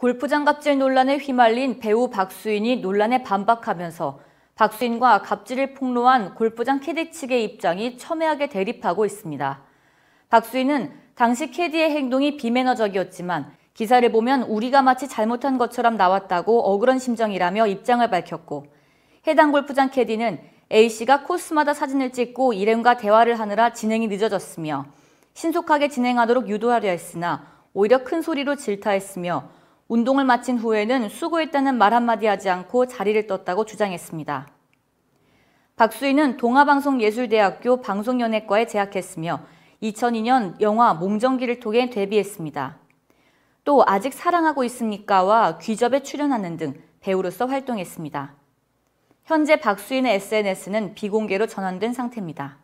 골프장 갑질 논란에 휘말린 배우 박수인이 논란에 반박하면서 박수인과 갑질을 폭로한 골프장 캐디 측의 입장이 첨예하게 대립하고 있습니다. 박수인은 당시 캐디의 행동이 비매너적이었지만 기사를 보면 우리가 마치 잘못한 것처럼 나왔다고 억울한 심정이라며 입장을 밝혔고 해당 골프장 캐디는 A씨가 코스마다 사진을 찍고 일행과 대화를 하느라 진행이 늦어졌으며 신속하게 진행하도록 유도하려 했으나 오히려 큰 소리로 질타했으며 운동을 마친 후에는 수고했다는 말 한마디 하지 않고 자리를 떴다고 주장했습니다. 박수희는 동아방송예술대학교 방송연예과에 재학했으며 2002년 영화 몽정기를 통해 데뷔했습니다. 또 아직 사랑하고 있습니까와 귀접에 출연하는 등 배우로서 활동했습니다. 현재 박수인의 SNS는 비공개로 전환된 상태입니다.